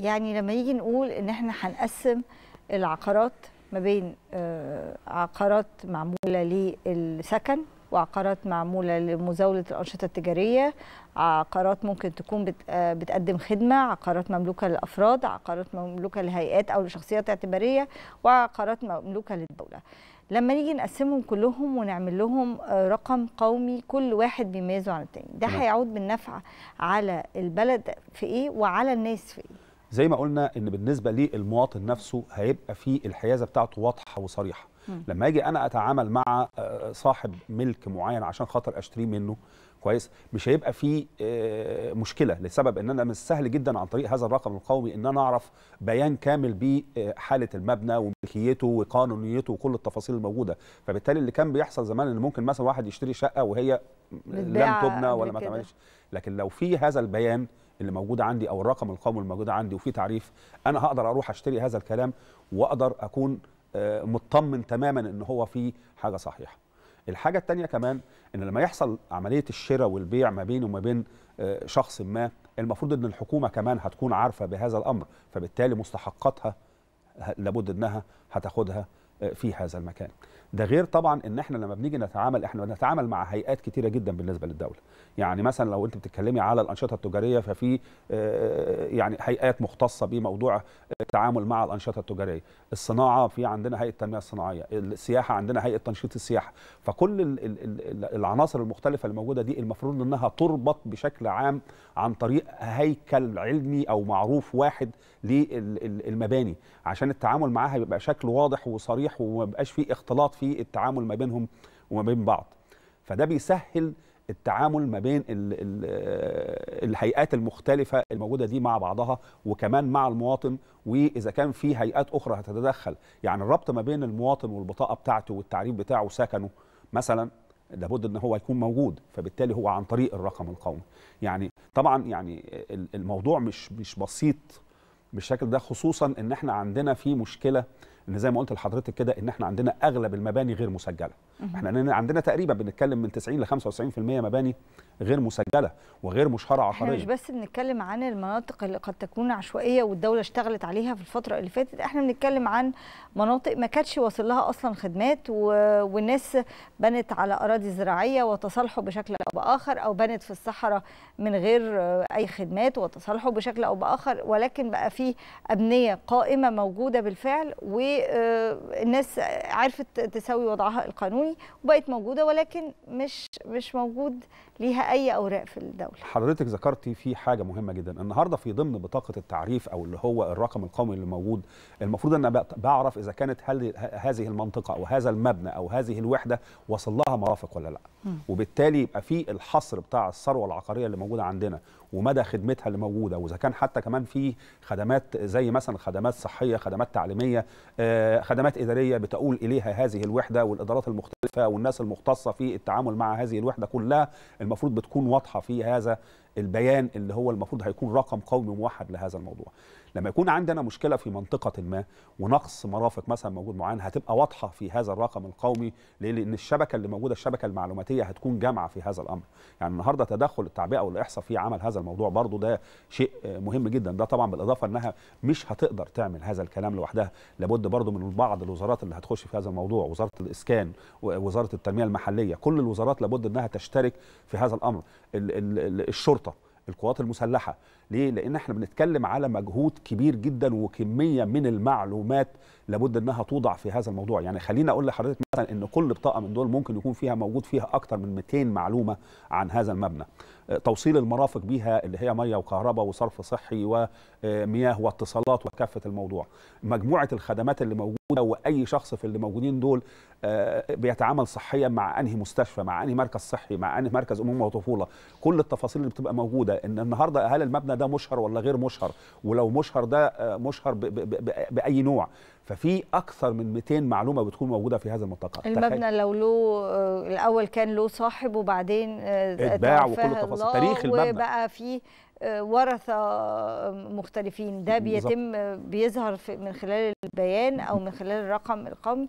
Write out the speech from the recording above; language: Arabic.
يعني لما يجي نقول ان احنا هنقسم العقارات ما بين آه، عقارات معموله للسكن وعقارات معموله لمزاوله الانشطه التجاريه عقارات ممكن تكون آه، بتقدم خدمه عقارات مملوكه للافراد عقارات مملوكه لهيئات او لشخصيات اعتباريه وعقارات مملوكه للدوله لما نيجي نقسمهم كلهم ونعمل لهم آه، رقم قومي كل واحد بيميزه عن التاني ده نعم. هيعود بالنفع على البلد في ايه وعلى الناس في ايه زي ما قلنا ان بالنسبه للمواطن نفسه هيبقى في الحيازه بتاعته واضحه وصريحه لما اجي انا اتعامل مع آه، صاحب ملك معين عشان خاطر اشتريه منه كويس مش هيبقى في آه، مشكله لسبب ان انا من السهل جدا عن طريق هذا الرقم القومي ان انا اعرف بيان كامل بحاله آه، المبنى وملكيته وقانونيته وكل التفاصيل الموجوده فبالتالي اللي كان بيحصل زمان ان ممكن مثلا واحد يشتري شقه وهي لم تبنى ولا ما تعملش لكن لو في هذا البيان اللي موجوده عندي او الرقم القومي الموجود عندي وفي تعريف انا هقدر اروح اشتري هذا الكلام واقدر اكون آه، مطمن تماما ان هو في حاجه صحيحه الحاجه الثانيه كمان ان لما يحصل عمليه الشراء والبيع ما بيني وما بين آه، شخص ما المفروض ان الحكومه كمان هتكون عارفه بهذا الامر فبالتالي مستحقاتها لابد انها هتاخدها آه، في هذا المكان ده غير طبعا ان احنا لما بنيجي نتعامل احنا بنتعامل مع هيئات كتيره جدا بالنسبه للدوله يعني مثلا لو انت بتتكلمي على الانشطه التجاريه ففي آه، آه، يعني هيئات مختصه بموضوع التعامل مع الانشطه التجاريه الصناعه في عندنا هيئه التنميه الصناعيه السياحه عندنا هيئه تنشيط السياحه فكل العناصر المختلفه اللي موجوده دي المفروض انها تربط بشكل عام عن طريق هيكل علمي او معروف واحد للمباني عشان التعامل معاها يبقى شكل واضح وصريح وما يبقاش فيه اختلاط في في التعامل ما بينهم وما بين بعض فده بيسهل التعامل ما بين ال ال آه، الهيئات المختلفة الموجودة دي مع بعضها وكمان مع المواطن وإذا كان في هيئات أخرى هتتدخل يعني الربط ما بين المواطن والبطاقة بتاعته والتعريف بتاعه وسكنه مثلا لابد ان هو يكون موجود فبالتالي هو عن طريق الرقم القومي يعني طبعا يعني الموضوع مش مش بسيط بالشكل ده خصوصا ان احنا عندنا في مشكله ان زي ما قلت لحضرتك كده ان احنا عندنا اغلب المباني غير مسجله احنا عندنا تقريبا بنتكلم من 90 ل 95% مباني غير مسجله وغير مشهره عقاريا احنا مش بس بنتكلم عن المناطق اللي قد تكون عشوائيه والدوله اشتغلت عليها في الفتره اللي فاتت احنا بنتكلم عن مناطق ما كانتش واصل لها اصلا خدمات و... والناس بنت على اراضي زراعيه وتصالحوا بشكل او باخر او بنت في الصحراء من غير اي خدمات وتصالحوا بشكل او باخر ولكن بقى في ابنيه قائمه موجوده بالفعل و والناس آه، عرفت تسوي وضعها القانوني وبقت موجوده ولكن مش مش موجود ليها اي اوراق في الدوله. حضرتك ذكرتي في حاجه مهمه جدا، النهارده في ضمن بطاقه التعريف او اللي هو الرقم القومي اللي موجود المفروض ان بعرف اذا كانت هل هذه المنطقه او هذا المبنى او هذه الوحده وصل لها مرافق ولا لا. م. وبالتالي يبقى في الحصر بتاع الثروه العقاريه اللي موجوده عندنا ومدى خدمتها اللي موجوده واذا كان حتى كمان في خدمات زي مثلا خدمات صحيه، خدمات تعليميه آه، آه، خدمات إدارية بتؤول إليها هذه الوحدة والإدارات المختلفة والناس المختصة في التعامل مع هذه الوحدة كلها المفروض بتكون واضحة في هذا البيان اللي هو المفروض هيكون رقم قومي موحد لهذا الموضوع لما يكون عندنا مشكله في منطقه ما ونقص مرافق مثلا موجود معين هتبقى واضحه في هذا الرقم القومي لان الشبكه اللي موجوده الشبكه المعلوماتيه هتكون جامعه في هذا الامر يعني النهارده تدخل التعبئه والاحصاء في عمل هذا الموضوع برضو ده شيء مهم جدا ده طبعا بالاضافه انها مش هتقدر تعمل هذا الكلام لوحدها لابد برضو من بعض الوزارات اللي هتخش في هذا الموضوع وزاره الاسكان ووزاره التنميه المحليه كل الوزارات لابد انها تشترك في هذا الامر الشرطه القوات المسلحه ليه؟ لأن احنا بنتكلم على مجهود كبير جدا وكمية من المعلومات لابد انها توضع في هذا الموضوع يعني خليني اقول لحضرتك مثلا ان كل بطاقه من دول ممكن يكون فيها موجود فيها اكثر من 200 معلومه عن هذا المبنى آه، توصيل المرافق بيها اللي هي ميه وكهرباء وصرف صحي ومياه آه، واتصالات وكافه الموضوع مجموعه الخدمات اللي موجوده واي شخص في اللي موجودين دول آه، بيتعامل صحيا مع انهي مستشفى مع انهي مركز صحي مع انهي مركز امومه وطفوله كل التفاصيل اللي بتبقى موجوده ان النهارده اهالي المبنى ده ده مشهر ولا غير مشهر ولو مشهر ده آه، مشهر باي نوع ففي اكثر من 200 معلومه بتكون موجوده في هذا المنطقه المبنى لو له آه، الاول كان له صاحب وبعدين آه، اتباع وكل التفاصيل تاريخ المبنى وبقى فيه ورثه مختلفين ده بيتم بيظهر من خلال البيان او من خلال الرقم القومي